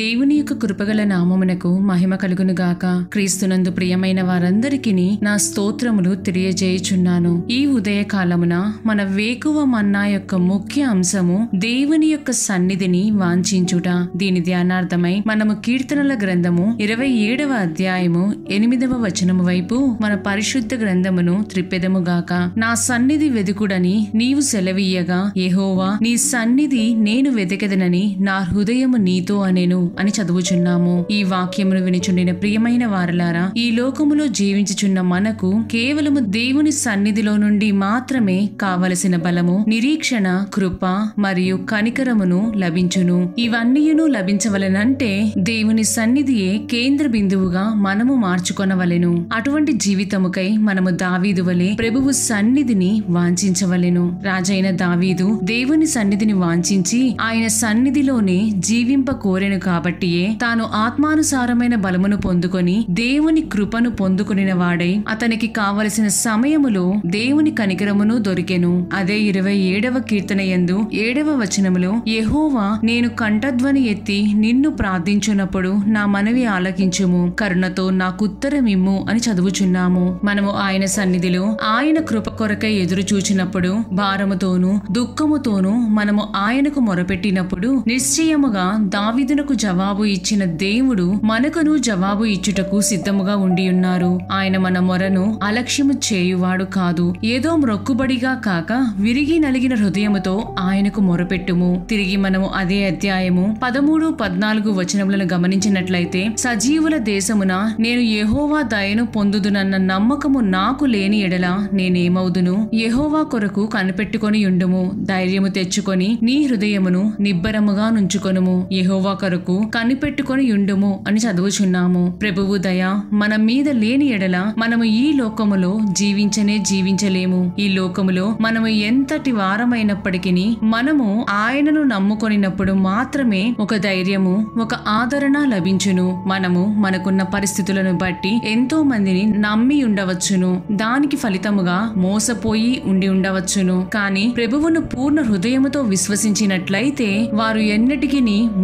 దేవుని యొక్క కృపగల నామమునకు మహిమ కలుగునుగాక క్రీస్తునందు ప్రియమైన వారందరికీ నా స్తోత్రములు తెలియజేయుచున్నాను ఈ ఉదయకాలమున మన వేకువ మన్నా యొక్క ముఖ్య అంశము దేవుని యొక్క సన్నిధిని వాంఛించుట దీని ధ్యానార్థమై మనము కీర్తనల గ్రంథము ఇరవై ఏడవ అధ్యాయము ఎనిమిదవ వచనము వైపు మన పరిశుద్ధ గ్రంథమును త్రిప్పెదముగాక నా సన్నిధి వెదుకుడని నీవు సెలవీయగా ఎహోవా నీ సన్నిధి నేను వెదకెదనని నా హృదయము నీతో అనేను అని చదువుచున్నాము ఈ వాక్యమును వినిచుండిన ప్రియమైన వారలారా ఈ లోకములో జీవించుచున్న మనకు కేవలము దేవుని సన్నిధిలో నుండి మాత్రమే కావలసిన బలము నిరీక్షణ కృప మరియు కనికరమును లభించును ఇవన్నీయును లభించవలనంటే దేవుని సన్నిధియే కేంద్ర బిందువుగా మనము మార్చుకొనవలెను అటువంటి జీవితముకై మనము దావీదు వలె ప్రభువు సన్నిధిని వాంఛించవలెను రాజైన దావీదు దేవుని సన్నిధిని వాంఛించి ఆయన సన్నిధిలోనే జీవింప కోరెను కాబట్టియే తాను ఆత్మానుసారమైన బలమును పొందుకొని దేవుని కృపను పొందుకునిన వాడై అతనికి కావలసిన సమయములో దేవుని కనికరమును దొరికెను అదే ఇరవై ఏడవ కీర్తన ఎందు ఏడవ వచనములో యహోవా నేను కంఠధ్వని ఎత్తి నిన్ను ప్రార్థించున్నప్పుడు నా మనవి ఆలకించుము కరుణతో నాకు ఉత్తరమిమ్ము అని చదువుచున్నాము మనము ఆయన సన్నిధిలో ఆయన కృప కొరకై ఎదురు చూచినప్పుడు భారముతోనూ దుఃఖముతోనూ మనము ఆయనకు మొరపెట్టినప్పుడు నిశ్చయముగా దావిదునకు జవాబు ఇచ్చిన దేవుడు మనకును జవాబు ఇచ్చుటకు సిద్ధముగా ఉండి ఉన్నారు ఆయన మన మొరను అలక్ష్యము చేయువాడు కాదు ఏదో మ్రొక్కుబడిగా కాక విరిగి నలిగిన హృదయముతో ఆయనకు మొరపెట్టుము తిరిగి మనము అదే అధ్యాయము పదమూడు పద్నాలుగు వచనములను గమనించినట్లయితే సజీవుల దేశమున నేను యహోవా దయను పొందుదునన్న నమ్మకము నాకు లేని ఎడల నేనేమవుదును యహోవా కొరకు కనిపెట్టుకొని ఉండుము ధైర్యము తెచ్చుకొని నీ హృదయమును నిబ్బరముగా నుంచుకొనుము యహోవా కొరకు కొరకు కనిపెట్టుకొని ఉండుము అని చదువుచున్నాము ప్రభువు దయ మన మీద లేని ఎడల మనము ఈ లోకములో జీవించనే జీవించలేము ఈ లోకములో మనము ఎంతటి వారమైనప్పటికీ మనము ఆయనను నమ్ముకొనినప్పుడు మాత్రమే ఒక ధైర్యము ఒక ఆదరణ లభించును మనము మనకున్న పరిస్థితులను బట్టి ఎంతో మందిని నమ్మి ఉండవచ్చును దానికి ఫలితముగా మోసపోయి ఉండి ఉండవచ్చును కానీ ప్రభువును పూర్ణ హృదయముతో విశ్వసించినట్లయితే వారు ఎన్నటికి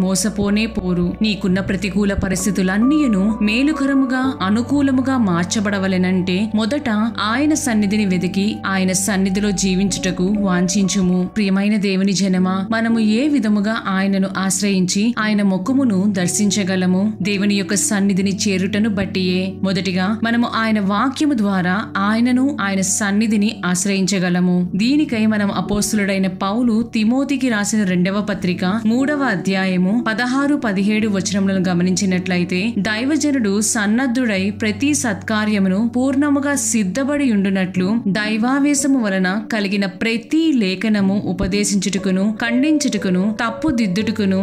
మోసపోనే పోరు నీకున్న ప్రతికూల పరిస్థితులన్నీను మేలుకరముగా అనుకూలముగా మార్చబడవలెనంటే మొదట ఆయన సన్నిధిని వెతికి ఆయన సన్నిధిలో జీవించుటకు వాంఛించుము ప్రియమైన దేవుని జనమా మనము ఏ విధముగా ఆయనను ఆశ్రయించి ఆయన ముఖమును దర్శించగలము దేవుని యొక్క సన్నిధిని చేరుటను బట్టియే మొదటిగా మనము ఆయన వాక్యము ద్వారా ఆయనను ఆయన సన్నిధిని ఆశ్రయించగలము దీనికై మనం అపోస్తులుడైన పౌలు తిమోతికి రాసిన రెండవ పత్రిక మూడవ అధ్యాయము పదహారు పదిహేడు వచనములను గమనించినట్లయితే దైవజనుడు సన్నద్ధుడై ప్రతి సత్కార్యమును పూర్ణముగా సిద్ధపడి ఉండునట్లు దైవావేశము వలన కలిగిన ప్రతి లేఖనము ఉపదేశించుటకును ఖండించుటకును తప్పుదిద్దుటకును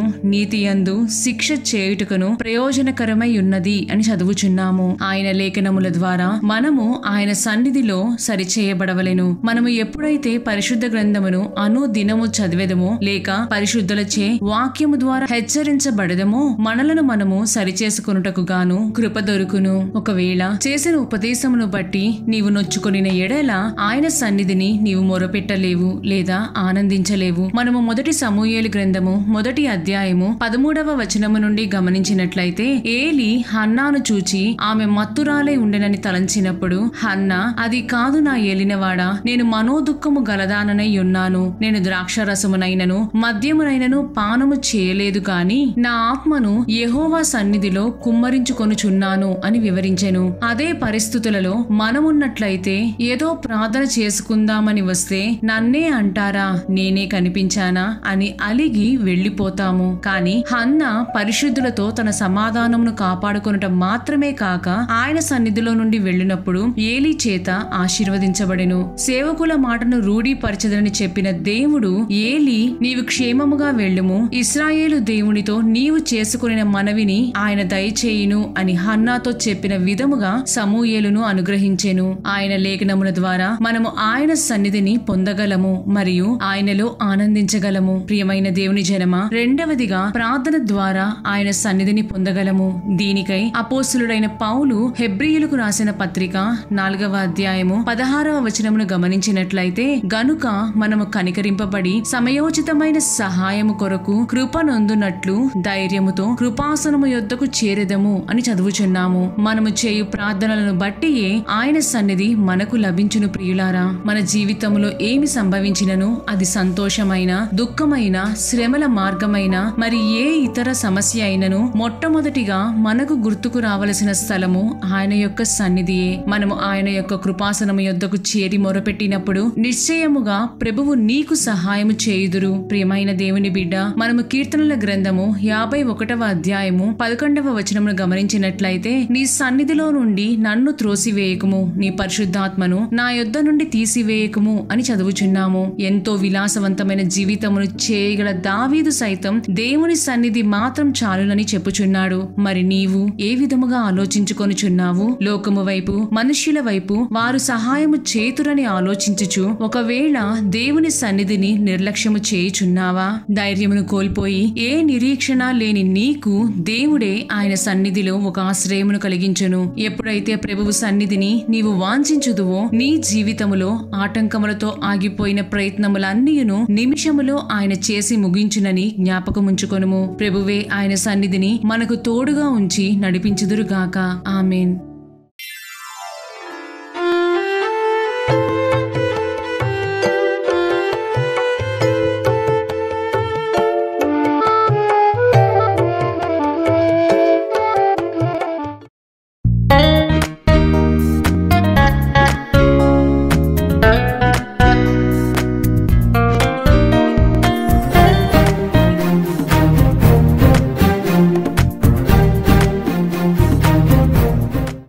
అందు శిక్ష చేయుటకును ప్రయోజనకరమై ఉన్నది అని చదువుచున్నాము ఆయన లేఖనముల ద్వారా మనము ఆయన సన్నిధిలో సరిచేయబడవలెను మనము ఎప్పుడైతే పరిశుద్ధ గ్రంథమును అనుదినము చదివేదమో లేక పరిశుద్ధులచే వాక్యము ద్వారా హెచ్చరించబడ పడదమో మనలను మనము సరిచేసుకునుటకు గాను కృప దొరుకును ఒకవేళ చేసిన ఉపదేశమును బట్టి నీవు నొచ్చుకొనిన ఎడల ఆయన సన్నిధిని నీవు మొరపెట్టలేవు లేదా ఆనందించలేవు మనము మొదటి సమూహేలు గ్రంథము మొదటి అధ్యాయము పదమూడవ వచనము నుండి గమనించినట్లయితే ఏలి హన్నాను చూచి ఆమె మత్తురాలై ఉండెనని తలంచినప్పుడు హన్న అది కాదు నా ఏలినవాడా నేను మనోదుఖము గలదాననై ఉన్నాను నేను ద్రాక్షరసమునైనను మద్యమునైనను పానము చేయలేదు కాని నా ఆత్మను యహోవా సన్నిధిలో కుమ్మరించుకొనుచున్నాను అని వివరించెను అదే పరిస్థితులలో మనమున్నట్లయితే ఏదో ప్రార్థన చేసుకుందామని వస్తే నన్నే అంటారా నేనే కనిపించానా అని అలిగి వెళ్లిపోతాము కాని హన్న పరిశుద్ధులతో తన సమాధానమును కాపాడుకొనటం మాత్రమే కాక ఆయన సన్నిధిలో నుండి వెళ్లినప్పుడు ఏలి చేత ఆశీర్వదించబడెను సేవకుల మాటను రూఢీపరచదని చెప్పిన దేవుడు ఏలి నీవు క్షేమముగా వెళ్ళుము ఇస్రాయేలు దేవునితో నీ నీవు చేసుకుని మనవిని ఆయన దయచేయును అని హన్నాతో చెప్పిన విధముగా సమూయేలును అనుగ్రహించెను ఆయన లేఖనముల ద్వారా మనము ఆయన సన్నిధిని పొందగలము మరియు ఆయనలో ఆనందించగలము ప్రియమైన దేవుని జనమ రెండవదిగా ప్రార్థన ద్వారా ఆయన సన్నిధిని పొందగలము దీనికై అపోసులుడైన పౌలు హెబ్రియులకు రాసిన పత్రిక నాలుగవ అధ్యాయము పదహారవ వచనమును గమనించినట్లయితే గనుక మనము కనికరింపబడి సమయోచితమైన సహాయము కొరకు కృపనొందునట్లు దయ ధైర్యముతో కృపాసనము యొద్దకు చేరేదము అని చదువుచున్నాము మనము చేయు ప్రార్థనలను బట్టి ఆయన సన్నిధి మనకు లభించును ప్రియులారా మన జీవితంలో ఏమి సంభవించినను అది సంతోషమైన దుఃఖమైన శ్రమల మార్గమైన మరి ఏ ఇతర సమస్య అయినను మొట్టమొదటిగా మనకు గుర్తుకు రావలసిన స్థలము ఆయన యొక్క సన్నిధియే మనము ఆయన యొక్క కృపాసనము యొద్దకు చేరి మొరపెట్టినప్పుడు నిశ్చయముగా ప్రభువు నీకు సహాయము చేయుదురు ప్రియమైన దేవుని బిడ్డ మనము కీర్తనల గ్రంథము యాభై యాభై ఒకటవ అధ్యాయము పదకొండవ వచనమును గమనించినట్లయితే నీ సన్నిధిలో నుండి నన్ను త్రోసివేయకుము నీ పరిశుద్ధాత్మను నా యొద్ నుండి తీసివేయకుము అని చదువుచున్నాము ఎంతో విలాసవంతమైన జీవితమును చేయగల దావీదు సైతం దేవుని సన్నిధి మాత్రం చాలునని చెప్పుచున్నాడు మరి నీవు ఏ విధముగా ఆలోచించుకొనుచున్నావు లోకము వైపు మనుష్యుల వైపు వారు సహాయము చేతురని ఆలోచించుచు ఒకవేళ దేవుని సన్నిధిని నిర్లక్ష్యము చేయుచున్నావా ధైర్యమును కోల్పోయి ఏ నిరీక్షణ లేని నీకు దేవుడే ఆయన సన్నిధిలో ఒక ఆశ్రయమును కలిగించును ఎప్పుడైతే ప్రభువు సన్నిధిని నీవు వాంఛించుదువో నీ జీవితములో ఆటంకములతో ఆగిపోయిన ప్రయత్నములన్నీయును నిమిషములో ఆయన చేసి ముగించునని జ్ఞాపకముంచుకొనుము ప్రభువే ఆయన సన్నిధిని మనకు తోడుగా ఉంచి నడిపించుదురుగాక ఆమెన్